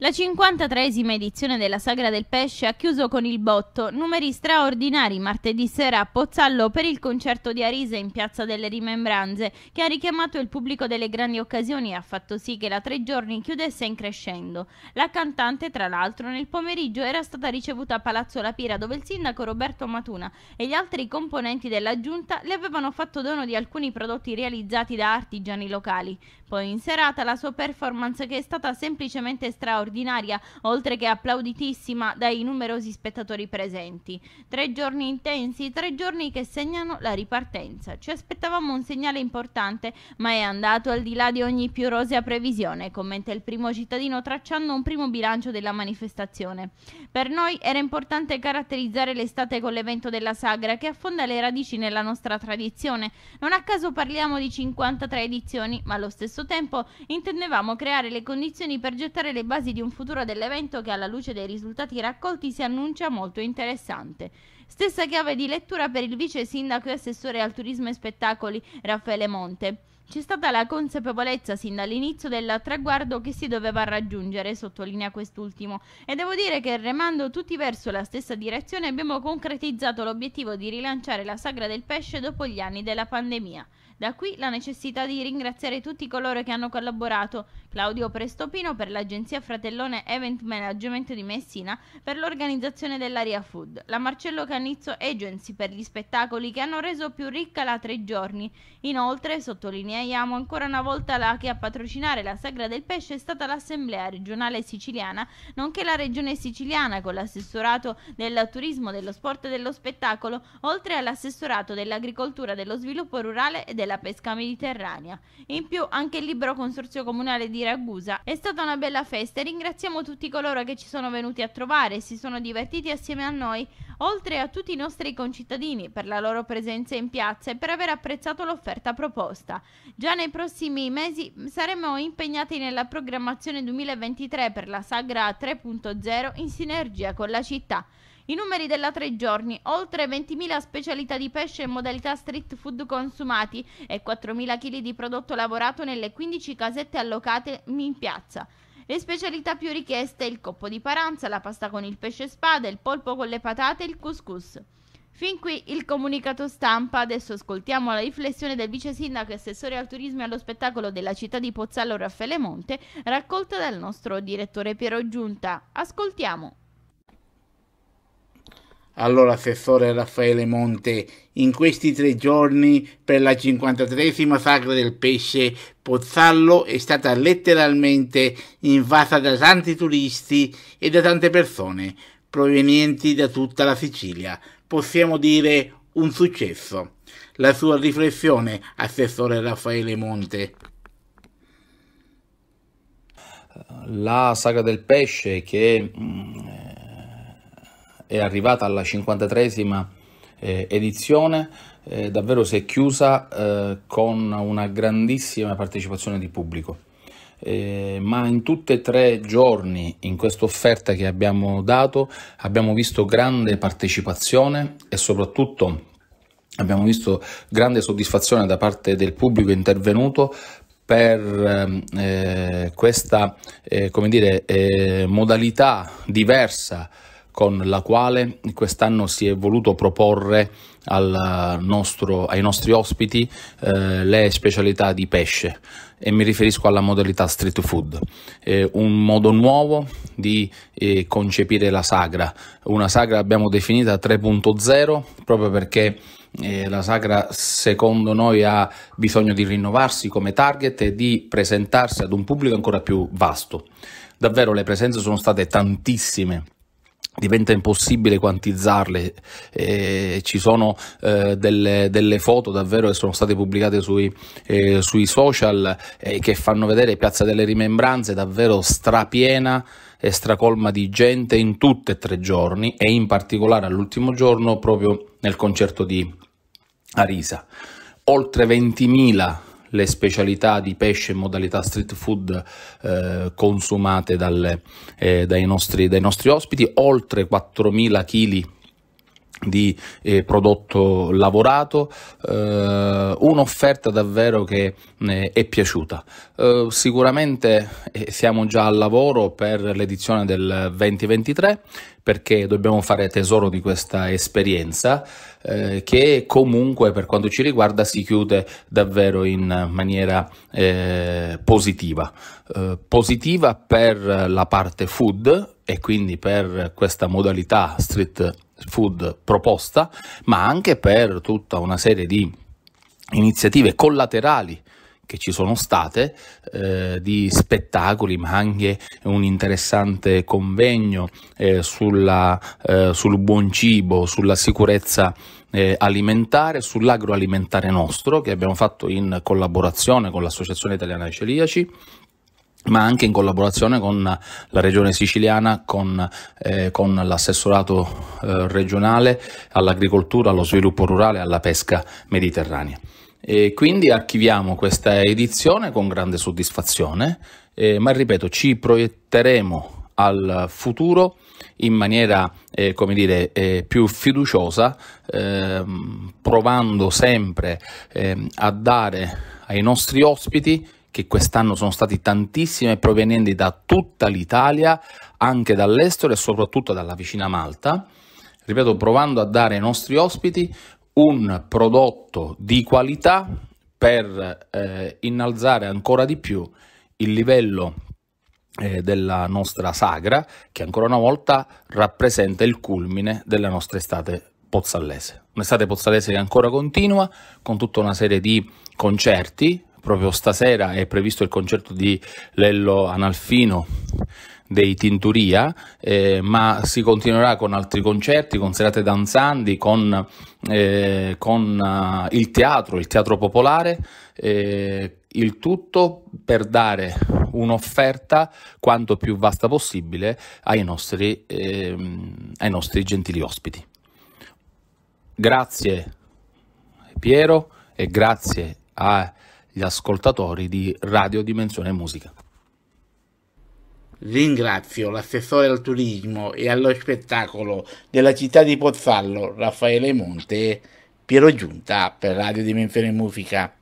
La 53esima edizione della Sagra del Pesce ha chiuso con il botto, numeri straordinari martedì sera a Pozzallo per il concerto di Arise in Piazza delle Rimembranze, che ha richiamato il pubblico delle grandi occasioni e ha fatto sì che la tre giorni chiudesse in crescendo. La cantante, tra l'altro, nel pomeriggio era stata ricevuta a Palazzo La Pira, dove il sindaco Roberto Matuna e gli altri componenti della giunta le avevano fatto dono di alcuni prodotti realizzati da artigiani locali. Poi in serata la sua performance, che è stata semplicemente straordinaria, straordinaria, oltre che applauditissima dai numerosi spettatori presenti. Tre giorni intensi, tre giorni che segnano la ripartenza. Ci aspettavamo un segnale importante, ma è andato al di là di ogni più rosea previsione, commenta il primo cittadino tracciando un primo bilancio della manifestazione. Per noi era importante caratterizzare l'estate con l'evento della sagra che affonda le radici nella nostra tradizione. Non a caso parliamo di 53 edizioni, ma allo stesso tempo intendevamo creare le condizioni per gettare le basi di di un futuro dell'evento che alla luce dei risultati raccolti si annuncia molto interessante. Stessa chiave di lettura per il vice sindaco e assessore al turismo e spettacoli Raffaele Monte. C'è stata la consapevolezza sin dall'inizio del traguardo che si doveva raggiungere, sottolinea quest'ultimo, e devo dire che remando tutti verso la stessa direzione abbiamo concretizzato l'obiettivo di rilanciare la sagra del pesce dopo gli anni della pandemia. Da qui la necessità di ringraziare tutti coloro che hanno collaborato, Claudio Prestopino per l'agenzia Fratellone Event Management di Messina per l'organizzazione dell'Aria Food, la Marcello Canizzo Agency per gli spettacoli che hanno reso più ricca la tre giorni. Inoltre, sottolinea segnaliamo ancora una volta la, che a patrocinare la Sagra del Pesce è stata l'Assemblea regionale siciliana, nonché la Regione siciliana con l'assessorato del turismo, dello sport e dello spettacolo, oltre all'assessorato dell'agricoltura, dello sviluppo rurale e della pesca mediterranea. In più anche il libero consorzio comunale di Ragusa. È stata una bella festa e ringraziamo tutti coloro che ci sono venuti a trovare e si sono divertiti assieme a noi oltre a tutti i nostri concittadini per la loro presenza in piazza e per aver apprezzato l'offerta proposta. Già nei prossimi mesi saremo impegnati nella programmazione 2023 per la Sagra 3.0 in sinergia con la città. I numeri della tre giorni, oltre 20.000 specialità di pesce in modalità street food consumati e 4.000 kg di prodotto lavorato nelle 15 casette allocate in piazza. Le specialità più richieste il coppo di paranza, la pasta con il pesce spada, il polpo con le patate e il couscous. Fin qui il comunicato stampa, adesso ascoltiamo la riflessione del vice sindaco e assessore al turismo e allo spettacolo della città di Pozzallo Raffaele Monte, raccolta dal nostro direttore Piero Giunta. Ascoltiamo allora assessore Raffaele Monte, in questi tre giorni per la 53esima sagra del pesce, Pozzallo è stata letteralmente invasa da tanti turisti e da tante persone provenienti da tutta la Sicilia. Possiamo dire un successo. La sua riflessione, assessore Raffaele Monte. La sagra del pesce che mm, è arrivata alla 53esima eh, edizione, eh, davvero si è chiusa eh, con una grandissima partecipazione di pubblico. Eh, ma in tutti e tre giorni in questa offerta che abbiamo dato abbiamo visto grande partecipazione e soprattutto abbiamo visto grande soddisfazione da parte del pubblico intervenuto per ehm, eh, questa eh, dire, modalità diversa con la quale quest'anno si è voluto proporre eh, nostro, ai nostri ospiti eh, le specialità di pesce e mi riferisco alla modalità street food, eh, un modo nuovo di eh, concepire la sagra, una sagra abbiamo definita 3.0 proprio perché eh, la sagra secondo noi ha bisogno di rinnovarsi come target e di presentarsi ad un pubblico ancora più vasto. Davvero le presenze sono state tantissime diventa impossibile quantizzarle, eh, ci sono eh, delle, delle, foto davvero che sono state pubblicate sui, eh, sui social eh, che fanno vedere Piazza delle Rimembranze davvero strapiena e stracolma di gente in tutte e tre giorni e in particolare all'ultimo giorno proprio nel concerto di Arisa. Oltre 20.000 le specialità di pesce in modalità street food eh, consumate dalle, eh, dai, nostri, dai nostri ospiti, oltre 4.000 kg di eh, prodotto lavorato, eh, un'offerta davvero che eh, è piaciuta. Eh, sicuramente eh, siamo già al lavoro per l'edizione del 2023 perché dobbiamo fare tesoro di questa esperienza eh, che comunque per quanto ci riguarda si chiude davvero in maniera positiva. positiva per la parte food e quindi per questa modalità street food proposta, ma anche per tutta una serie di iniziative collaterali che ci sono state, eh, di spettacoli, ma anche un interessante convegno eh, sulla, eh, sul buon cibo, sulla sicurezza eh, alimentare, sull'agroalimentare nostro, che abbiamo fatto in collaborazione con l'Associazione Italiana dei Celiaci ma anche in collaborazione con la regione siciliana, con, eh, con l'assessorato eh, regionale all'agricoltura, allo sviluppo rurale e alla pesca mediterranea. E quindi archiviamo questa edizione con grande soddisfazione, eh, ma ripeto, ci proietteremo al futuro in maniera eh, come dire, eh, più fiduciosa, ehm, provando sempre ehm, a dare ai nostri ospiti che quest'anno sono stati tantissime provenienti da tutta l'Italia, anche dall'estero e soprattutto dalla vicina Malta. Ripeto, provando a dare ai nostri ospiti un prodotto di qualità per eh, innalzare ancora di più il livello eh, della nostra sagra, che ancora una volta rappresenta il culmine della nostra estate pozzallese. Un'estate pozzallese che ancora continua, con tutta una serie di concerti proprio stasera è previsto il concerto di Lello Analfino dei Tinturia, eh, ma si continuerà con altri concerti, con serate danzanti, con, eh, con uh, il teatro, il teatro popolare, eh, il tutto per dare un'offerta quanto più vasta possibile ai nostri, ehm, ai nostri gentili ospiti. Grazie Piero e grazie a gli ascoltatori di Radio Dimensione Musica. Ringrazio l'assessore al turismo e allo spettacolo della città di Pozzallo, Raffaele Monte, Piero Giunta per Radio Dimensione Musica.